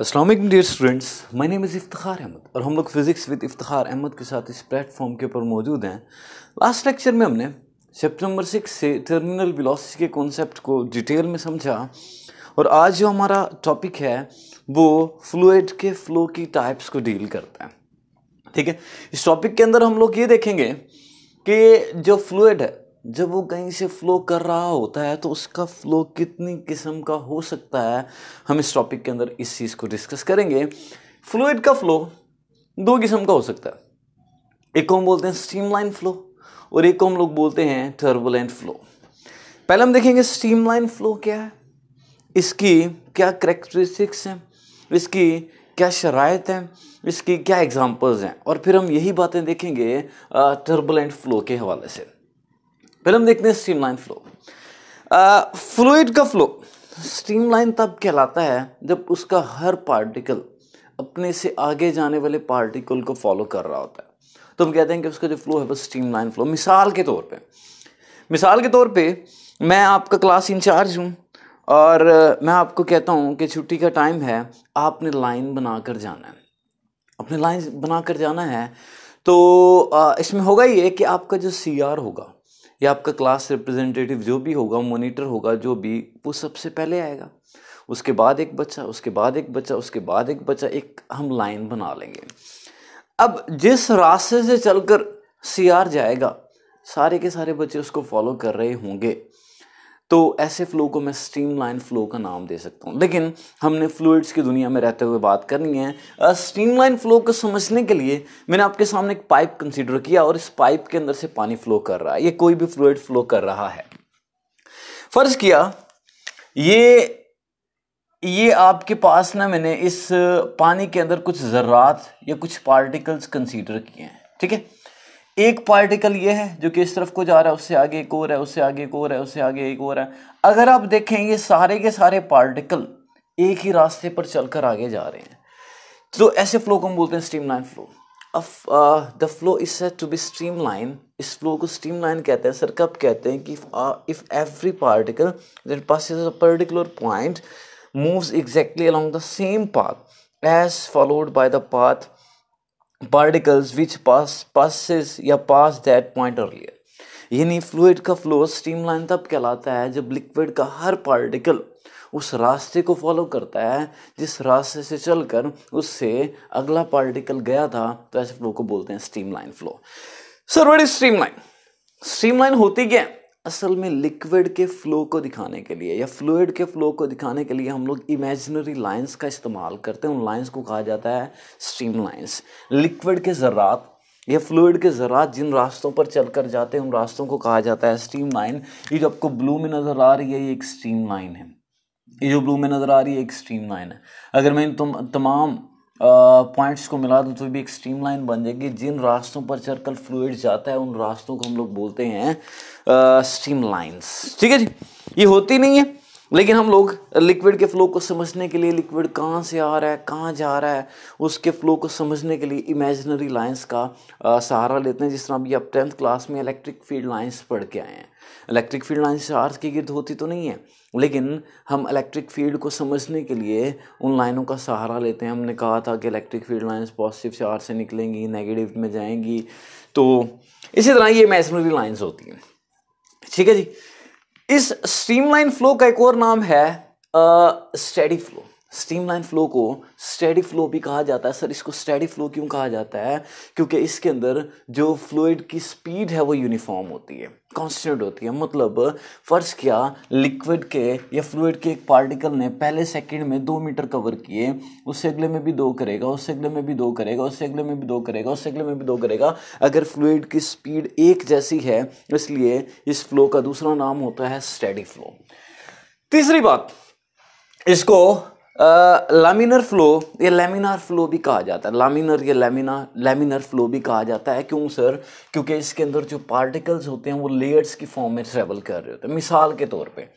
असल dear students my name is Iftar Ahmad और हम लोग फ़िज़िक्स विद इफ्तार अहमद के साथ इस प्लेटफॉर्म के ऊपर मौजूद हैं लास्ट लेक्चर में हमने चैप्टर नंबर सिक्स से टर्मिनल वेलोसिटी के कॉन्सेप्ट को डिटेल में समझा और आज जो हमारा टॉपिक है वो फ्लूड के फ्लो की टाइप्स को डील करता है ठीक है इस टॉपिक के अंदर हम लोग ये देखेंगे कि जो फ्लूड है जब वो कहीं से फ्लो कर रहा होता है तो उसका फ्लो कितनी किस्म का हो सकता है हम इस टॉपिक के अंदर इस चीज़ को डिस्कस करेंगे फ्लूड का फ्लो दो किस्म का हो सकता है एक को हम बोलते हैं स्ट्रीमलाइन फ्लो और एक को हम लोग बोलते हैं टर्बुलेंट फ्लो पहले हम देखेंगे स्ट्रीमलाइन फ्लो क्या है इसकी क्या करेक्टरिस्टिक्स हैं इसकी क्या शराय हैं इसकी क्या एग्ज़ाम्पल्स हैं और फिर हम यही बातें देखेंगे टर्बुलेंट फ्लो के हवाले से पहले हम देखते हैं स्ट्रीमलाइन फ्लो फ्लूड का फ्लो स्ट्रीमलाइन तब कहलाता है जब उसका हर पार्टिकल अपने से आगे जाने वाले पार्टिकल को फॉलो कर रहा होता है तो हम कहते हैं कि उसका जो फ्लो है वो लाइन फ्लो मिसाल के तौर पे मिसाल के तौर पे मैं आपका क्लास इंचार्ज हूँ और मैं आपको कहता हूँ कि छुट्टी का टाइम है आपने लाइन बना कर जाना है अपने लाइन बना कर जाना है तो इसमें होगा ये कि आपका जो सी होगा या आपका क्लास रिप्रेजेंटेटिव जो भी होगा मोनिटर होगा जो भी वो सबसे पहले आएगा उसके बाद एक बच्चा उसके बाद एक बच्चा उसके बाद एक बच्चा एक हम लाइन बना लेंगे अब जिस रास्ते से चलकर सीआर जाएगा सारे के सारे बच्चे उसको फॉलो कर रहे होंगे तो ऐसे फ़्लो को मैं स्ट्रीमलाइन लाइन फ़्लो का नाम दे सकता हूँ लेकिन हमने फ्लूड्स की दुनिया में रहते हुए बात करनी है स्ट्रीम लाइन फ़्लो को समझने के लिए मैंने आपके सामने एक पाइप कंसिडर किया और इस पाइप के अंदर से पानी फ़्लो कर रहा है ये कोई भी फ्लूड फ़्लो कर रहा है फ़र्ज़ किया ये ये आपके पास ना मैंने इस पानी के अंदर कुछ ज़रात या कुछ पार्टिकल्स कंसीडर किए हैं ठीक है एक पार्टिकल ये है जो कि इस तरफ को जा रहा है उससे आगे एक और है उससे आगे एक और है उससे आगे एक और है अगर आप देखें ये सारे के सारे पार्टिकल एक ही रास्ते पर चलकर आगे जा रहे हैं तो ऐसे फ्लो को हम बोलते हैं stream line flow if the flow is said to be stream line इस फ्लो को स्ट्रीम लाइन कहते हैं सर कब कहते हैं कि if every particle that pass a particular point moves exactly along the same path as followed by the path particles which pass passes या pass point और लियर यानी फ्लूड का फ्लो लाइन तब कहलाता है जब लिक्विड का हर पार्टिकल उस रास्ते को फॉलो करता है जिस रास्ते से चलकर उससे अगला पार्टिकल गया था तो ऐसे फ्लो को बोलते हैं line flow sir what is stream line होती क्या है असल में लिक्विड के फ्लो को दिखाने के लिए या फ्लूड के फ्लो को दिखाने के लिए हम लोग इमेजनरी लाइंस का इस्तेमाल करते हैं उन लाइंस को कहा जाता है स्ट्रीम लाइंस लिक्विड के ज़रात या फ्लूड के ज़रात जिन रास्तों पर चल कर जाते हैं उन रास्तों को कहा जाता है स्ट्रीम लाइन ये जो आपको ब्लू में नज़र आ रही है ये एक स्ट्रीम लाइन है ये जो ब्लू में नज़र आ रही है एक स्ट्रीम लाइन है अगर मैं इन तमाम पॉइंट्स को मिला दूँ तो भी एक स्ट्रीम लाइन बन जाएगी जिन रास्तों पर सर्कल फ्लूड जाता है उन रास्तों को हम लोग बोलते हैं स्ट्रीम लाइन्स ठीक है जी ये होती नहीं है लेकिन हम लोग लिक्विड के फ्लो को समझने के लिए लिक्विड कहाँ से आ रहा है कहाँ जा रहा है उसके फ्लो को समझने के लिए इमेजनरी लाइंस का सहारा लेते हैं जिस तरह अभी आप टेंथ क्लास में इलेक्ट्रिक फील्ड लाइंस पढ़ के आए हैं इलेक्ट्रिक फील्ड लाइंस चार्ज के गिर्द होती तो नहीं है लेकिन हम इलेक्ट्रिक फील्ड को समझने के लिए उन लाइनों का सहारा लेते हैं हमने कहा था कि electric field lines positive charge से निकलेंगी नेगेटिव में जाएंगी तो इसी तरह ये इमेजनरी लाइन्स होती हैं ठीक है जी इस स्ट्रीमलाइन फ्लो का एक और नाम है स्टडी फ्लो स्ट्रीमलाइन फ्लो को स्टेडी फ्लो भी कहा जाता है सर इसको स्टेडी फ्लो क्यों कहा जाता है क्योंकि इसके अंदर जो फ्लूड की स्पीड है वो यूनिफॉर्म होती है कॉन्स्टेंट होती है मतलब फर्श क्या लिक्विड के या फ्लूड के एक पार्टिकल ने पहले सेकंड में दो मीटर कवर किए उससे अगले में भी दो करेगा उससे अगले में भी दो करेगा उससे अगले में भी दो करेगा उससे अगले में भी दो करेगा अगर फ्लूड की स्पीड एक जैसी है इसलिए इस फ्लो का दूसरा नाम होता है स्टेडी फ्लो तीसरी बात इसको लामिनर फ्लो या लेमिनार फ्लो भी कहा जाता है लामिनर या लेमिना लेमिनर फ्लो भी कहा जाता है क्यों सर क्योंकि इसके अंदर जो पार्टिकल्स होते हैं वो लेयर्स की फॉर्म में ट्रेवल कर रहे होते हैं मिसाल के तौर पे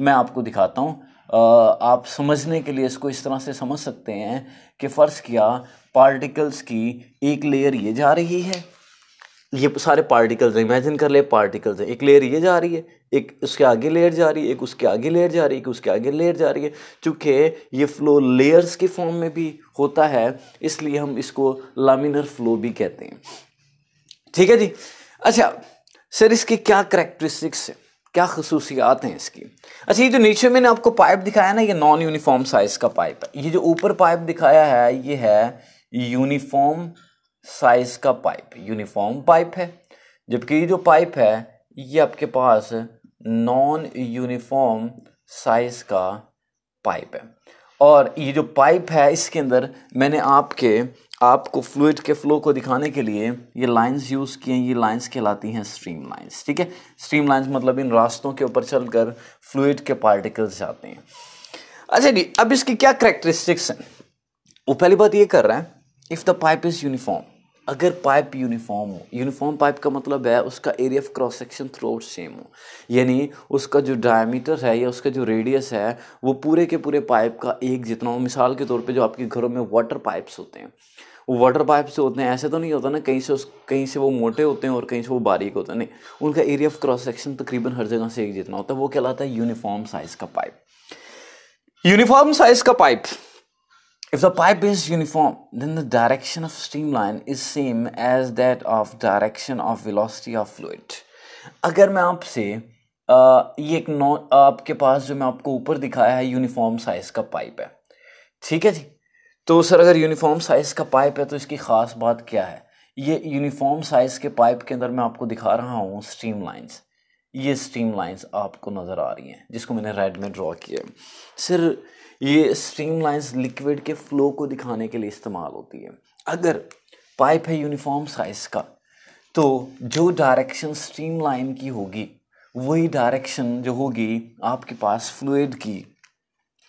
मैं आपको दिखाता हूँ आप समझने के लिए इसको इस तरह से समझ सकते हैं कि फ़र्ज़ किया पार्टिकल्स की एक लेयर ये जा रही है ये सारे पार्टिकल्स हैं इमेजिन कर ले पार्टिकल्स हैं एक लेयर ये जा रही है एक उसके आगे लेयर जा रही है एक उसके आगे लेयर जा रही है एक उसके आगे लेयर जा रही है चूँकि ये फ़्लो लेयर्स के फॉर्म में भी होता है इसलिए हम इसको लामिनर फ्लो भी कहते हैं ठीक है जी अच्छा सर इसके क्या करेक्टरिस्टिक्स है क्या खसूसियात हैं इसकी अच्छा ये जो नीचे मैंने आपको पाइप दिखाया ना ये नॉन यूनिफॉर्म साइज़ का पाइप है ये जो ऊपर पाइप दिखाया है ये है यूनिफॉर्म साइज का पाइप यूनिफॉर्म पाइप है जबकि ये जो पाइप है ये आपके पास नॉन यूनिफॉर्म साइज का पाइप है और ये जो पाइप है इसके अंदर मैंने आपके आपको फ्लूड के फ्लो को दिखाने के लिए ये लाइंस यूज़ किए हैं ये लाइंस कहलाती हैं स्ट्रीम लाइंस ठीक है स्ट्रीम लाइंस मतलब इन रास्तों के ऊपर चलकर फ्लूड के पार्टिकल्स जाते हैं अच्छा जी अब इसकी क्या करेक्टरिस्टिक्स हैं वो पहली बात ये कर रहा है if the pipe is uniform अगर पाइप यूनिफॉर्म हो यूनिफॉर्म पाइप का मतलब है उसका area of cross section throughout same हो यानी उसका जो डायमीटर है या उसका जो रेडियस है वो पूरे के पूरे पाइप का एक जितना हो मिसाल के तौर पे जो आपके घरों में वाटर पाइप्स होते हैं वो वाटर पाइप से होते हैं ऐसे तो नहीं होता ना कहीं से उस कहीं से वो मोटे होते हैं और कहीं से वो बारीक होते हैं नहीं उनका एरिया ऑफ क्रॉस सेक्शन तकरीबन हर जगह से एक जितना होता है वो कहलाता है यूनिफॉर्म साइज़ का पाइप यूनिफॉर्म साइज़ का pipe If the pipe is uniform, then the direction of streamline is same as that of direction of velocity of fluid. अगर मैं आपसे ये एक नॉ आपके पास जो मैं आपको ऊपर दिखाया है यूनिफॉर्म साइज़ का पाइप है ठीक है जी तो सर अगर यूनिफॉर्म साइज़ का पाइप है तो इसकी ख़ास बात क्या है ये यूनिफॉर्म साइज़ के पाइप के अंदर मैं आपको दिखा रहा हूँ स्ट्रीम लाइन्स ये स्ट्रीम लाइन्स आपको नज़र आ रही हैं जिसको मैंने रेड में ड्रॉ किया है सर ये स्ट्रीम लिक्विड के फ्लो को दिखाने के लिए इस्तेमाल होती है अगर पाइप है यूनिफॉर्म साइज का तो जो डायरेक्शन स्ट्रीम लाइन की होगी वही डायरेक्शन जो होगी आपके पास फ्लूड की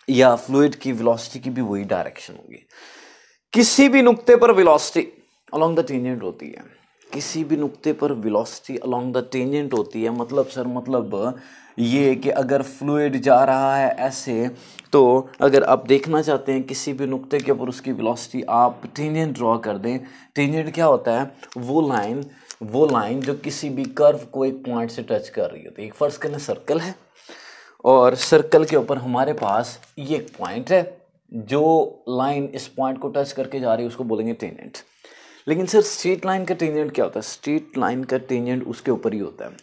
या फ्लूड की वेलोसिटी की भी वही डायरेक्शन होगी किसी भी नुक्ते पर वेलोसिटी अलोंग द टेंजेंट होती है किसी भी नुक्ते पर वेलोसिटी अलोंग द टेंजेंट होती है मतलब सर मतलब ये कि अगर फ्लूड जा रहा है ऐसे तो अगर आप देखना चाहते हैं किसी भी नुक्ते के ऊपर उसकी वेलोसिटी आप टेंजेंट ड्रॉ कर दें टेंजेंट क्या होता है वो लाइन वो लाइन जो किसी भी कर्व को एक पॉइंट से टच कर रही होती है एक फर्ज करें सर्कल है और सर्कल के ऊपर हमारे पास ये एक पॉइंट है जो लाइन इस पॉइंट को टच करके जा रही है उसको बोलेंगे टेंजेंट लेकिन सर स्ट्रीट लाइन का टेंजेंट क्या होता है स्ट्रीट लाइन का टेंजेंट उसके ऊपर ही होता है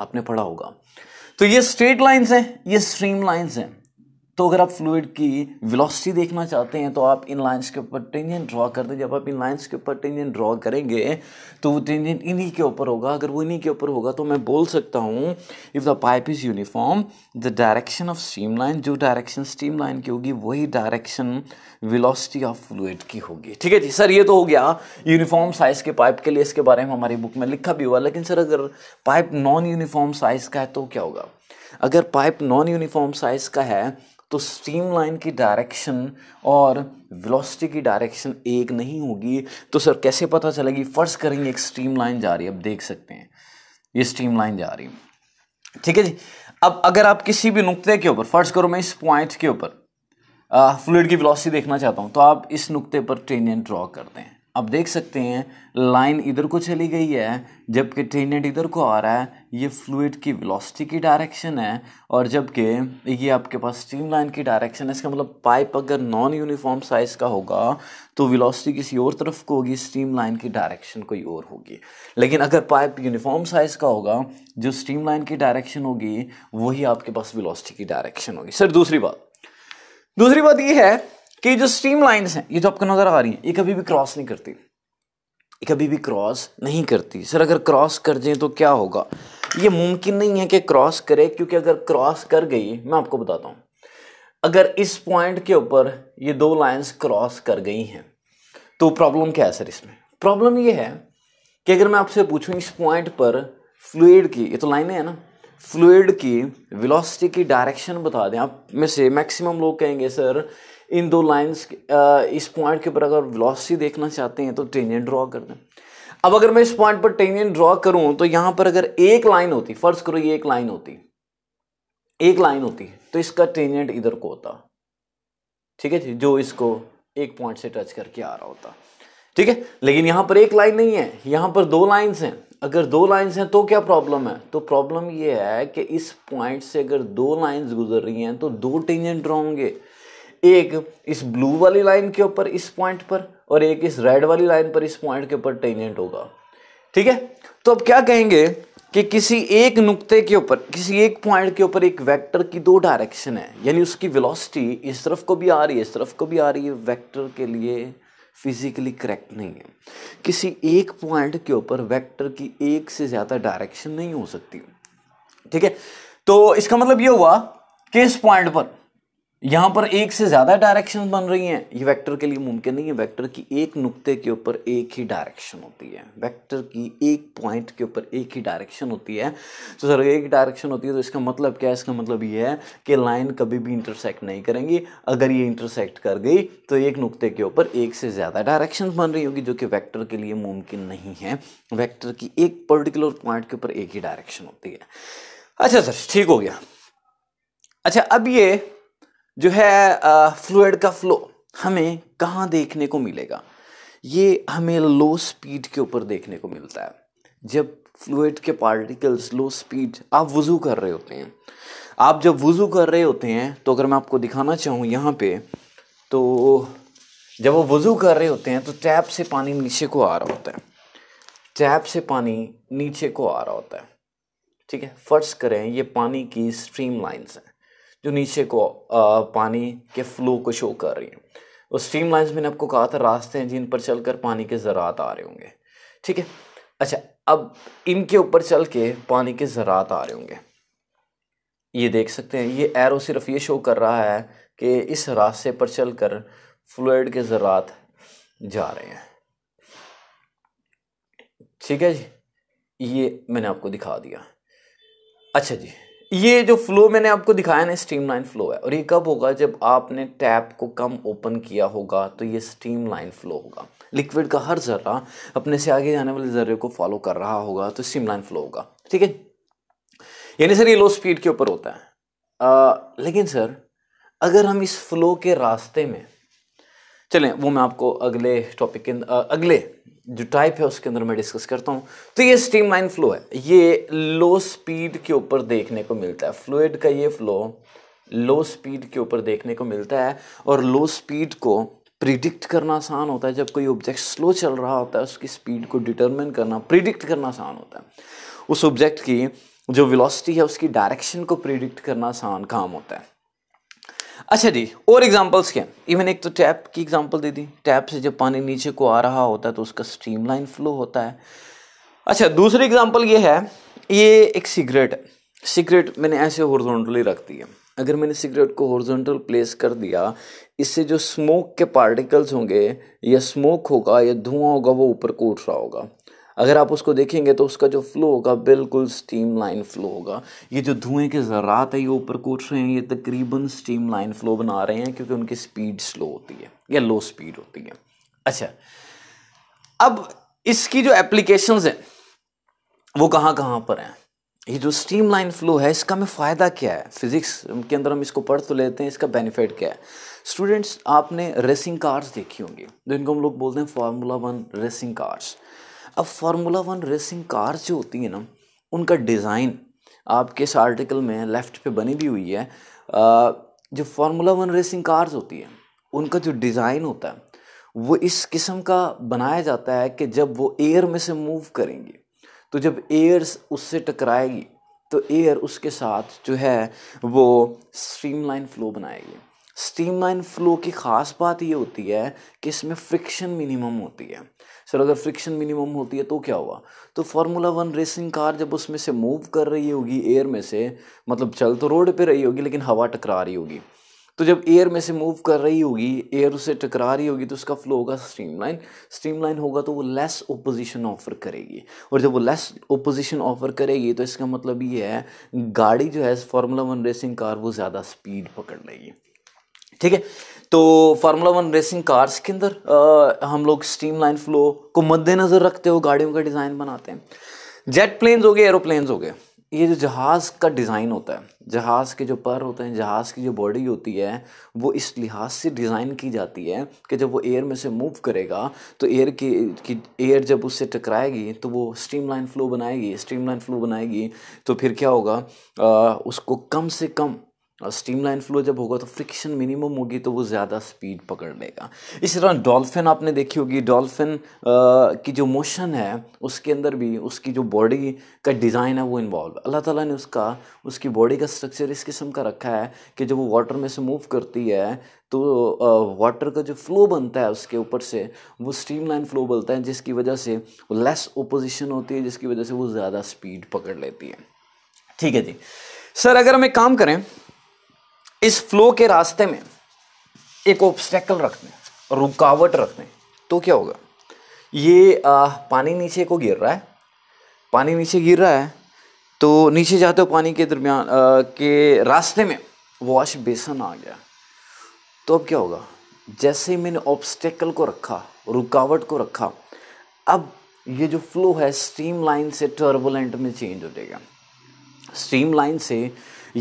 आपने पढ़ा होगा तो ये स्ट्रेट लाइंस हैं ये स्ट्रीम लाइंस हैं तो अगर आप फ्लूड की वेलोसिटी देखना चाहते हैं तो आप इन लाइन्स के ऊपर टेंजेंट ड्रॉ कर दें जब आप इन लाइन्स के ऊपर टेंजेंट ड्रॉ करेंगे तो वो टेंजेंट इन्हीं के ऊपर होगा अगर वो इन्हीं के ऊपर होगा तो मैं बोल सकता हूँ if the pipe is uniform the direction of stream line जो डायरेक्शन स्टीम लाइन की होगी वही डायरेक्शन विलॉसिटी ऑफ फ्लूड की होगी ठीक है जी सर ये तो हो गया यूनिफॉर्म साइज़ के पाइप के लिए इसके बारे में हमारी बुक में लिखा भी हुआ लेकिन सर अगर पाइप नॉन यूनिफॉर्म साइज़ का है तो क्या होगा अगर पाइप नॉन यूनिफॉर्म साइज का है तो स्ट्रीम लाइन की डायरेक्शन और वेलोसिटी की डायरेक्शन एक नहीं होगी तो सर कैसे पता चलेगी फर्स्ट करेंगे एक स्ट्रीम लाइन जा रही है अब देख सकते हैं ये स्ट्रीम लाइन जा रही है ठीक है जी अब अगर आप किसी भी नुकते के ऊपर फर्ज करो मैं इस पॉइंट के ऊपर फ्लूड की वेलोसिटी देखना चाहता हूं तो आप इस नुकते पर ट्रेनियन ड्रॉ करते हैं अब देख सकते हैं लाइन इधर को चली गई है जबकि ट्रेनेट इधर को आ रहा है ये फ्लूड की वेलोसिटी की डायरेक्शन है और जबकि ये आपके पास स्ट्रीम लाइन की डायरेक्शन है इसका मतलब पाइप अगर नॉन यूनिफॉर्म साइज़ का होगा तो वेलोसिटी किसी और तरफ को होगी स्ट्रीम लाइन की डायरेक्शन कोई और होगी लेकिन अगर पाइप यूनिफॉर्म साइज़ का होगा जो स्ट्रीम लाइन की डायरेक्शन होगी वही आपके पास विलॉसिटी की डायरेक्शन होगी सर दूसरी बात दूसरी बात यह है कि जो स्ट्रीम लाइन हैं ये जो आपको नज़र आ रही हैं ये कभी भी क्रॉस नहीं करती ये कभी भी क्रॉस नहीं करती सर अगर क्रॉस कर दें तो क्या होगा ये मुमकिन नहीं है कि क्रॉस करे क्योंकि अगर क्रॉस कर गई मैं आपको बताता हूँ अगर इस पॉइंट के ऊपर ये दो लाइंस क्रॉस कर गई हैं तो प्रॉब्लम क्या है सर इसमें प्रॉब्लम ये है कि अगर मैं आपसे पूछूं इस पॉइंट पर फ्लूड की ये तो लाइनें हैं ना फ्लूड की वेलोसिटी की डायरेक्शन बता दें आप में से मैक्सिमम लोग कहेंगे सर इन दो लाइंस इस पॉइंट के ऊपर अगर वेलोसिटी देखना चाहते हैं तो टेंजेंट ड्रॉ कर दें अब अगर मैं इस पॉइंट पर टेंजेंट ड्रॉ करूं तो यहां पर अगर एक लाइन होती फर्ज करो ये एक लाइन होती एक लाइन होती तो इसका टेंजेंट इधर को होता ठीक है जी जो इसको एक पॉइंट से टच करके आ रहा होता ठीक है लेकिन यहां पर एक लाइन नहीं है यहां पर दो लाइन्स हैं अगर दो लाइंस हैं तो क्या प्रॉब्लम है तो प्रॉब्लम ये है कि इस पॉइंट से अगर दो लाइंस गुजर रही हैं तो दो टेंजेंट ड्रॉ होंगे एक इस ब्लू वाली लाइन के ऊपर इस पॉइंट पर और एक इस रेड वाली लाइन पर इस पॉइंट के ऊपर टेंजेंट होगा ठीक है तो अब क्या कहेंगे कि किसी एक नुक्ते के ऊपर किसी एक पॉइंट के ऊपर एक वेक्टर की दो डायरेक्शन है यानी उसकी वेलोसिटी इस तरफ को भी आ रही है इस तरफ को भी आ रही है वेक्टर के लिए फिजिकली करेक्ट नहीं है किसी एक पॉइंट के ऊपर वेक्टर की एक से ज़्यादा डायरेक्शन नहीं हो सकती ठीक है तो इसका मतलब ये हुआ कि इस पॉइंट पर यहां पर एक से ज़्यादा डायरेक्शन बन रही हैं ये वेक्टर के लिए मुमकिन नहीं है वेक्टर की एक नुक्ते के ऊपर एक ही डायरेक्शन होती है वेक्टर की एक पॉइंट के ऊपर एक ही डायरेक्शन होती है तो सर एक डायरेक्शन होती है तो इसका मतलब क्या है इसका मतलब ये है कि लाइन कभी भी इंटरसेक्ट नहीं करेंगी अगर ये इंटरसेक्ट कर गई तो एक नुकते के ऊपर एक से ज़्यादा डायरेक्शन बन रही होगी जो कि वैक्टर के लिए मुमकिन नहीं है वैक्टर की एक पर्टिकुलर पॉइंट के ऊपर एक ही डायरेक्शन होती है अच्छा सर ठीक हो गया अच्छा अब ये जो है फ्लूड का फ्लो हमें कहाँ देखने को मिलेगा ये हमें लो स्पीड के ऊपर देखने को मिलता है जब फ्लूड के पार्टिकल्स लो स्पीड आप वज़ू कर रहे होते हैं आप जब वज़ू कर रहे होते हैं तो अगर मैं आपको दिखाना चाहूँ यहाँ पे तो जब वो वज़ू कर रहे होते हैं तो टैप से पानी नीचे को आ रहा होता है टैप से पानी नीचे को आ रहा होता है ठीक है फर्श करें ये पानी की स्ट्रीम लाइन्स हैं जो नीचे को आ, पानी के फ्लो को शो कर रही हैं और स्ट्रीम लाइन्स मैंने आपको कहा था रास्ते हैं जिन पर चल कर पानी के ज़रात आ रहे होंगे ठीक है अच्छा अब इनके ऊपर चल के पानी के ज़रात आ रहे होंगे ये देख सकते हैं ये एरो सिर्फ ये शो कर रहा है कि इस रास्ते पर चल कर फ्लूड के ज़रात जा रहे हैं ठीक है जी ये मैंने आपको दिखा दिया अच्छा जी ये जो फ्लो मैंने आपको दिखाया ना स्ट्रीम लाइन फ्लो है और ये कब होगा जब आपने टैप को कम ओपन किया होगा तो ये स्ट्रीम लाइन फ्लो होगा लिक्विड का हर ज़र्रा अपने से आगे जाने वाले ज़र्रे को फॉलो कर रहा होगा तो स्ट्रीम लाइन फ्लो होगा ठीक है यानी सर ये लो स्पीड के ऊपर होता है आ, लेकिन सर अगर हम इस फ्लो के रास्ते में चलें वो मैं आपको अगले टॉपिक के अगले जो टाइप है उसके अंदर मैं डिस्कस करता हूँ तो ये स्टीम लाइन फ्लो है ये लो स्पीड के ऊपर देखने को मिलता है फ्लूड का ये फ्लो लो स्पीड के ऊपर देखने को मिलता है और लो स्पीड को प्रिडिक्ट करना आसान होता है जब कोई ऑब्जेक्ट स्लो चल रहा होता है उसकी स्पीड को डिटरमिन करना प्रिडिक्ट करना आसान होता है उस ऑब्जेक्ट की जो वेलोसिटी है उसकी डायरेक्शन को प्रिडिक्ट करना आसान काम होता है अच्छा जी और एग्जांपल्स क्या इवन एक तो टैप की एग्जांपल दे दी टैप से जब पानी नीचे को आ रहा होता है तो उसका स्ट्रीमलाइन फ्लो होता है अच्छा दूसरी एग्जांपल ये है ये एक सिगरेट है सिगरेट मैंने ऐसे हॉरिजॉन्टली रख दी है अगर मैंने सिगरेट को हॉरिजॉन्टल प्लेस कर दिया इससे जो स्मोक के पार्टिकल्स होंगे या स्मोक होगा या धुआं होगा वो ऊपर को उठ रहा होगा अगर आप उसको देखेंगे तो उसका जो फ्लो होगा बिल्कुल स्टीम लाइन फ्लो होगा ये जो धुएं के ज़रात है ये ऊपर कोच रहे हैं ये तकरीबन स्टीम लाइन फ्लो बना रहे हैं क्योंकि उनकी स्पीड स्लो होती है या लो स्पीड होती है अच्छा अब इसकी जो एप्लीकेशन हैं वो कहाँ कहाँ पर हैं ये जो स्टीम लाइन फ्लो है इसका हमें फ़ायदा क्या है फिज़िक्स के अंदर हम इसको पढ़ तो लेते हैं इसका बेनिफिट क्या है स्टूडेंट्स आपने रेसिंग कार्स देखी होंगी जिनको हम लोग बोलते हैं फार्मूला वन रेसिंग कार्स अब फार्मूला वन रेसिंग कार जो होती है ना उनका डिज़ाइन आपके इस आर्टिकल में लेफ़्ट पे बनी भी हुई है जो फार्मूला वन रेसिंग कार्स होती है उनका जो डिज़ाइन होता है वो इस किस्म का बनाया जाता है कि जब वो एयर में से मूव करेंगे तो जब एयर उससे टकराएगी तो एयर उसके साथ जो है वो स्ट्रीमलाइन फ्लो बनाएगी स्ट्रीमलाइन फ्लो की खास बात ये होती है कि इसमें फ्रिक्शन मिनिमम होती है सर अगर फ्रिक्शन मिनिमम होती है तो क्या हुआ तो फार्मूला वन रेसिंग कार जब उसमें से मूव कर रही होगी एयर में से मतलब चल तो रोड पे रही होगी लेकिन हवा टकरा रही होगी तो जब एयर में से मूव कर रही होगी एयर उसे टकरा रही होगी तो उसका फ्लो होगा स्ट्रीमलाइन स्ट्रीमलाइन होगा तो वो लेस ओपोजिशन ऑफर करेगी और जब वो लेस ओपोजिशन ऑफर करेगी तो इसका मतलब ये है गाड़ी जो है फार्मूला वन रेसिंग कार वो ज़्यादा स्पीड पकड़ लेगी ठीक है तो फार्मूला वन रेसिंग कार्स के अंदर हम लोग लाइन फ्लो को मद्देनजर रखते हुए गाड़ियों का डिज़ाइन बनाते हैं जेट प्लेन्स हो गए एरोप्लेन्स हो गए ये जो जहाज़ का डिज़ाइन होता है जहाज़ के जो पर होते हैं जहाज़ की जो बॉडी होती है वो इस लिहाज से डिज़ाइन की जाती है कि जब वो एयर में से मूव करेगा तो एयर की, की एयर जब उससे टकराएगी तो वो स्ट्रीमलाइन फ्लो बनाएगी स्ट्रीमलाइन फ्लो बनाएगी तो फिर क्या होगा आ, उसको कम से कम और स्ट्रीमलाइन फ्लो जब होगा तो फ्रिक्शन मिनिमम होगी तो वो ज़्यादा स्पीड पकड़ लेगा इस तरह डॉल्फिन आपने देखी होगी डॉल्फिन की जो मोशन है उसके अंदर भी उसकी जो बॉडी का डिज़ाइन है वो इन्वॉल्व अल्लाह ताला ने उसका उसकी बॉडी का स्ट्रक्चर इस किस्म का रखा है कि जब वो वाटर में से मूव करती है तो वाटर का जो फ्लो बनता है उसके ऊपर से वो लाइन फ्लो बनता है जिसकी वजह से लेस ओपोजिशन होती है जिसकी वजह से वो ज़्यादा स्पीड पकड़ लेती है ठीक है जी सर अगर हम एक काम करें इस फ्लो के रास्ते में एक ऑब्स्टेकल रख दें रुकावट रख दें तो क्या होगा ये आ, पानी नीचे को गिर रहा है पानी नीचे गिर रहा है तो नीचे जाते हो पानी के दरमियान के रास्ते में वॉश बेसन आ गया तो अब क्या होगा जैसे ही मैंने ऑब्स्टेकल को रखा रुकावट को रखा अब ये जो फ्लो है स्ट्रीम लाइन से टर्बुलेंट में चेंज हो जाएगा स्ट्रीम लाइन से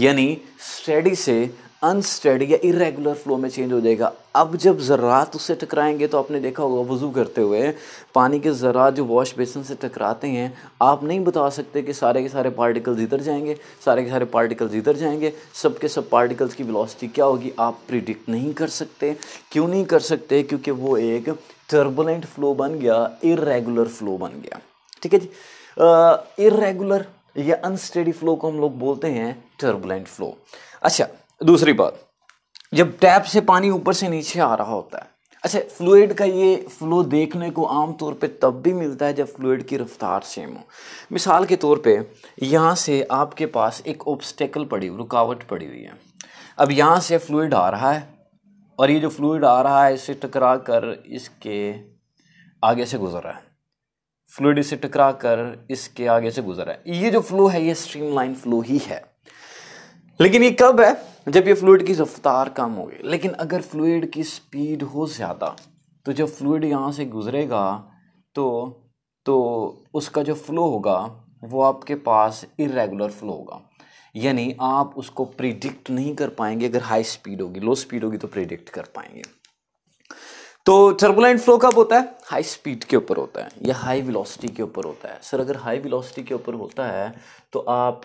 यानी स्टडी से अनस्टेडी या इरेगुलर फ्लो में चेंज हो जाएगा अब जब ज़रात उससे टकराएंगे तो आपने देखा होगा वज़ू करते हुए पानी के ज़रात जो वॉश बेसन से टकराते हैं आप नहीं बता सकते कि सारे के सारे पार्टिकल्स इधर जाएंगे सारे के सारे पार्टिकल्स इधर जाएंगे सब के सब पार्टिकल्स की वेलोसिटी क्या होगी आप प्रिडिक्ट नहीं कर सकते क्यों नहीं कर सकते क्योंकि वो एक टर्बुलेंट फ्लो बन गया इरेगुलर फ्लो बन गया ठीक है जी इरेगुलर या अनस्टेडी फ्लो को हम लोग बोलते हैं टर्बुलेंट फ्लो अच्छा दूसरी बात जब टैप से पानी ऊपर से नीचे आ रहा होता है अच्छा फ्लूड का ये फ्लो देखने को आमतौर पे तब भी मिलता है जब फ्लूड की रफ्तार सेम हो मिसाल के तौर पे यहाँ से आपके पास एक ऑब्स्टेकल पड़ी हुई रुकावट पड़ी हुई है अब यहाँ से फ्लूड आ रहा है और ये जो फ्लूड आ रहा है इसे टकरा कर इसके आगे से गुजर रहा है फ्लूड इसे टकरा कर इसके आगे से गुजर रहा है ये जो फ्लो है ये स्ट्रीम फ्लो ही है लेकिन ये कब है जब ये फ्लूड की रफ्तार कम होगी लेकिन अगर फ्लूड की स्पीड हो ज़्यादा तो जब फ्लूड यहाँ से गुजरेगा तो तो उसका जो फ्लो होगा वो आपके पास इरेगुलर फ्लो होगा यानी आप उसको प्रिडिक्ट नहीं कर पाएंगे अगर हाई स्पीड होगी लो स्पीड होगी तो प्रिडिक्ट कर पाएंगे तो टर्बुलेंट फ्लो कब होता है हाई स्पीड के ऊपर होता है या हाई वेलोसिटी के ऊपर होता है सर अगर हाई वेलोसिटी के ऊपर होता है तो आप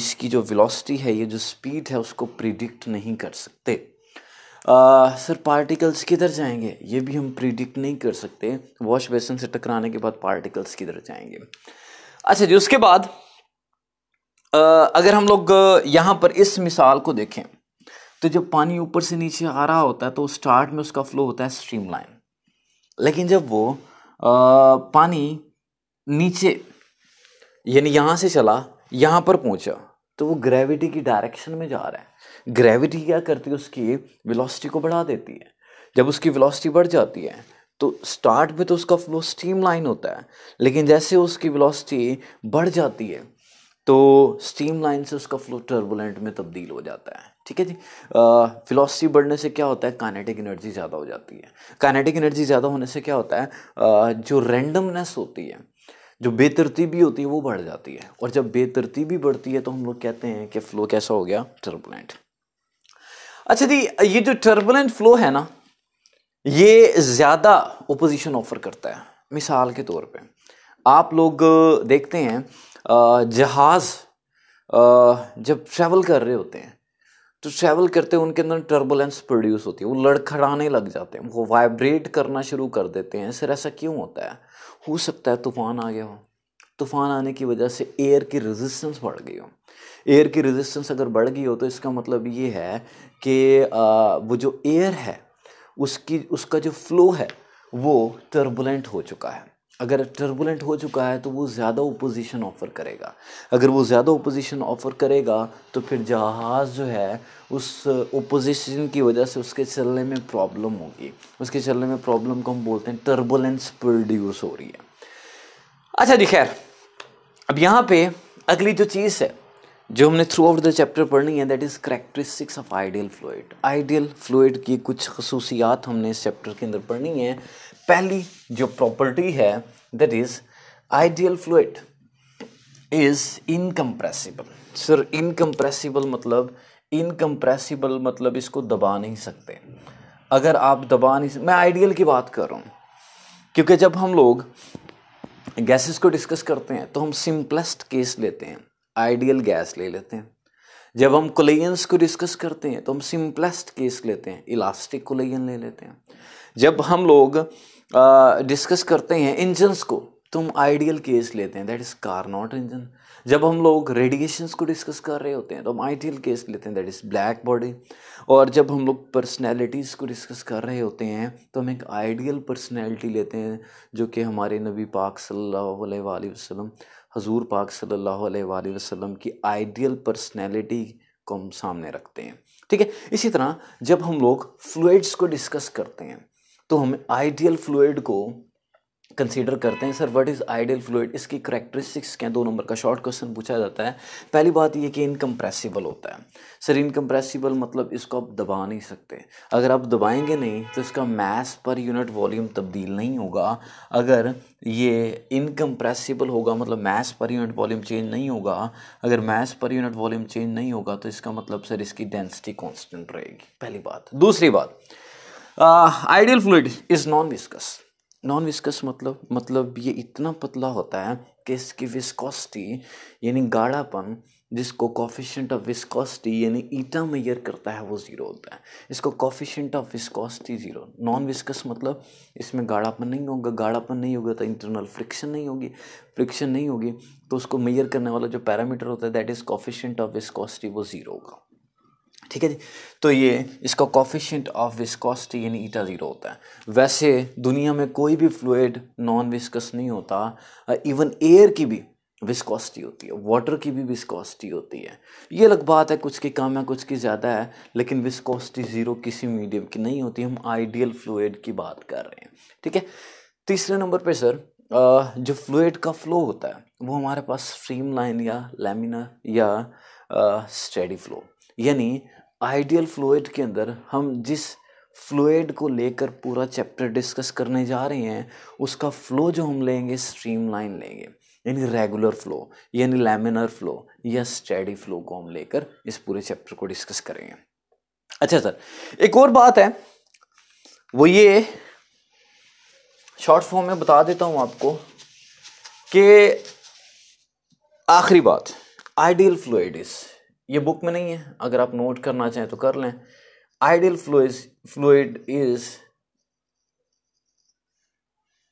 इसकी जो वेलोसिटी है ये जो स्पीड है उसको प्रिडिक्ट नहीं कर सकते आ, सर पार्टिकल्स किधर जाएंगे ये भी हम प्रिडिक्ट नहीं कर सकते वॉश बेसन से टकराने के बाद पार्टिकल्स किधर जाएंगे अच्छा जी उसके बाद आ, अगर हम लोग यहाँ पर इस मिसाल को देखें तो जब पानी ऊपर से नीचे आ रहा होता है तो स्टार्ट में उसका फ्लो होता है लाइन लेकिन जब वो आ, पानी नीचे यानी यहाँ से चला यहाँ पर पहुँचा तो वो ग्रेविटी की डायरेक्शन में जा रहा है ग्रेविटी क्या करती है उसकी वेलोसिटी को बढ़ा देती है जब उसकी वेलोसिटी बढ़ जाती है तो स्टार्ट में तो उसका फ्लो स्ट्रीम लाइन होता है लेकिन जैसे उसकी वेलोसिटी बढ़ जाती है तो स्टीम लाइन से उसका फ्लो टर्बुलेंट में तब्दील हो जाता है ठीक है जी फिलोसफी बढ़ने से क्या होता है काइनेटिक एनर्जी ज़्यादा हो जाती है काइनेटिक एनर्जी ज़्यादा होने से क्या होता है आ, जो रेंडमनेस होती है जो बेतरतीबी होती है वो बढ़ जाती है और जब बेतरतीबी बढ़ती है तो हम लोग कहते हैं कि फ़्लो कैसा हो गया टर्बुलेंट अच्छा जी ये जो टर्बुलेंट फ्लो है ना ये ज़्यादा ओपोजिशन ऑफर करता है मिसाल के तौर पर आप लोग देखते हैं जहाज़ जब ट्रैवल कर रहे होते हैं तो ट्रैवल करते हैं उनके अंदर टर्बुलेंस प्रोड्यूस होती है वो लड़खड़ाने लग जाते हैं वो वाइब्रेट करना शुरू कर देते हैं सर ऐसा क्यों होता है हो सकता है तूफान आ गया हो तूफान आने की वजह से एयर की रेजिस्टेंस बढ़ गई हो एयर की रेजिस्टेंस अगर बढ़ गई हो तो इसका मतलब ये है कि वो जो एयर है उसकी उसका जो फ्लो है वो टर्बुलेंट हो चुका है अगर टर्बुलेंट हो चुका है तो वो ज़्यादा ओपोजिशन ऑफ़र करेगा अगर वो ज़्यादा ओपोजिशन ऑफ़र करेगा तो फिर जहाज़ जो है उस ओपोजिशन की वजह से उसके चलने में प्रॉब्लम होगी उसके चलने में प्रॉब्लम को हम बोलते हैं टर्बुलेंस प्रोड्यूस हो रही है अच्छा जी खैर अब यहाँ पे अगली जो चीज़ है जो हमने थ्रू आउट द चैप्टर पढ़नी है that is characteristics of ideal fluid ideal fluid की कुछ खसूसियात हमने इस चैप्टर के अंदर पढ़नी है पहली जो प्रॉपर्टी है that is ideal fluid is incompressible sir incompressible मतलब इनकम्प्रेसिबल मतलब इसको दबा नहीं सकते अगर आप दबा नहीं मैं आइडियल की बात कर रहा हूँ क्योंकि जब हम लोग गैसेस को डिस्कस करते हैं तो हम सिंपलेस्ट केस लेते हैं आइडियल गैस ले लेते हैं जब हम कोलेजन्स को डिस्कस करते हैं तो हम सिंपलेस्ट केस लेते हैं इलास्टिक कोलेजन ले लेते हैं जब हम लोग डिस्कस करते हैं इंजन्स को तो हम आइडियल केस लेते हैं that is Carnot engine जब हम लोग रेडिएशंस को डिस्कस कर रहे होते हैं तो हम आइडियल केस लेते हैं दैट इज़ ब्लैक बॉडी और जब हम लोग पर्सनैलिटीज़ को डिस्कस कर रहे होते हैं तो हम एक आइडियल पर्सनैलिटी लेते हैं जो कि हमारे नबी पाक सल्ला वसलम हजूर पाक सल्ला वसलम की आइडियल पर्सनैलिटी को हम सामने रखते हैं ठीक है इसी तरह जब हम लोग फ्लूड्स को डिस्कस करते हैं तो हम आइडियल फ्लूड को कंसीडर करते हैं sir what is ideal fluid इसकी करेक्टरिस्टिक्स क्या दो नंबर का शॉर्ट क्वेश्चन पूछा जाता है पहली बात ये कि इनकम्प्रेसिबल होता है सर इनकम्प्रेसिबल मतलब इसको आप दबा नहीं सकते अगर आप दबाएंगे नहीं तो इसका मास पर यूनिट वॉल्यूम तब्दील नहीं होगा अगर ये इनकम्प्रेसिबल होगा मतलब मास पर यूनिट वॉल्यूम चेंज नहीं होगा अगर मास पर यूनिट वॉल्यूम चेंज नहीं होगा तो इसका मतलब सर इसकी डेंसिटी कॉन्स्टेंट रहेगी पहली बात दूसरी बात ideal fluid is non viscous non viscous मतलब मतलब ये इतना पतला होता है कि इसकी विस्कोसिटी यानी गाढ़ापन जिसको कॉफिशेंट ऑफ विस्कोसिटी यानी ईटा मैयर करता है वो ज़ीरो होता है इसको coefficient of viscosity zero non viscous मतलब इसमें गाढ़ापन नहीं होगा गाढ़ापन नहीं होगा तो इंटरनल फ्रिक्शन नहीं होगी फ्रिक्शन नहीं होगी तो उसको मैयर करने वाला जो पैरामीटर होता है that is coefficient of viscosity वो ज़ीरो होगा ठीक है जी तो ये इसका कॉफिशेंट ऑफ विस्कोसिटी यानी ईटा ज़ीरो होता है वैसे दुनिया में कोई भी फ्लूड नॉन विस्कस नहीं होता इवन एयर की भी विस्कोसिटी होती है वाटर की भी विस्कोसिटी होती है ये अलग बात है कुछ की कम है कुछ की ज़्यादा है लेकिन विस्कोसिटी ज़ीरो किसी मीडियम की नहीं होती हम आइडियल फ्लूड की बात कर रहे हैं ठीक है तीसरे नंबर पे सर जो फ्लूड का फ्लो होता है वो हमारे पास स्ट्रीम लाइन या लेमिना या स्टेडी फ्लो यानी आइडियल फ्लूड के अंदर हम जिस फ्लूड को लेकर पूरा चैप्टर डिस्कस करने जा रहे हैं उसका फ्लो जो हम लेंगे स्ट्रीम लाइन लेंगे यानी रेगुलर फ्लो यानी लेमिनर फ्लो या स्टेडी फ्लो को हम लेकर इस पूरे चैप्टर को डिस्कस करेंगे अच्छा सर एक और बात है वो ये शॉर्ट फॉर्म में बता देता हूँ आपको कि आखिरी बात आइडियल फ्लूड इज़ ये बुक में नहीं है अगर आप नोट करना चाहें तो कर लें आइडियल इज फ्लूड इज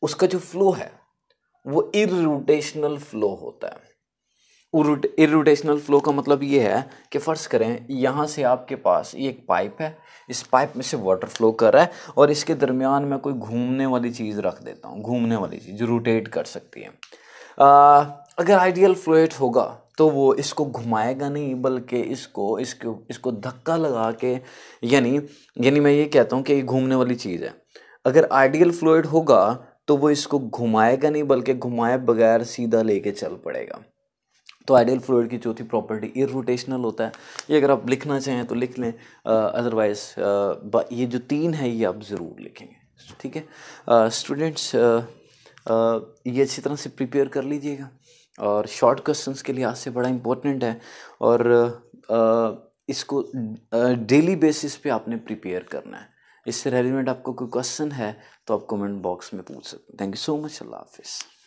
उसका जो फ्लो है वो इरोटेशनल फ्लो होता है इरोटेशनल फ्लो का मतलब ये है कि फ़र्ज़ करें यहाँ से आपके पास ये एक पाइप है इस पाइप में से वाटर फ्लो कर रहा है और इसके दरमियान मैं कोई घूमने वाली चीज़ रख देता हूँ घूमने वाली चीज़ रोटेट कर सकती है आ, अगर आइडियल फ्लोएट होगा तो वो इसको घुमाएगा नहीं बल्कि इसको इसको इसको धक्का लगा के यानी यानी मैं ये कहता हूँ कि ये घूमने वाली चीज़ है अगर आइडियल फ्लूड होगा तो वो इसको घुमाएगा नहीं बल्कि घुमाए बगैर सीधा लेके चल पड़ेगा तो आइडियल फ्लूड की चौथी प्रॉपर्टी इरोटेशनल होता है ये अगर आप लिखना चाहें तो लिख लें अदरवाइज़ ये जो तीन है ये आप ज़रूर लिखेंगे ठीक है स्टूडेंट्स ये अच्छी तरह से प्रिपेयर कर लीजिएगा और शॉर्ट क्वेश्चंस के लिहाज से बड़ा इम्पोर्टेंट है और इसको डेली बेसिस पे आपने प्रिपेयर करना है इससे रेलिवेंट आपको कोई क्वेश्चन है तो आप कमेंट बॉक्स में पूछ सकते हैं थैंक यू सो मच अल्लाह हाफिज़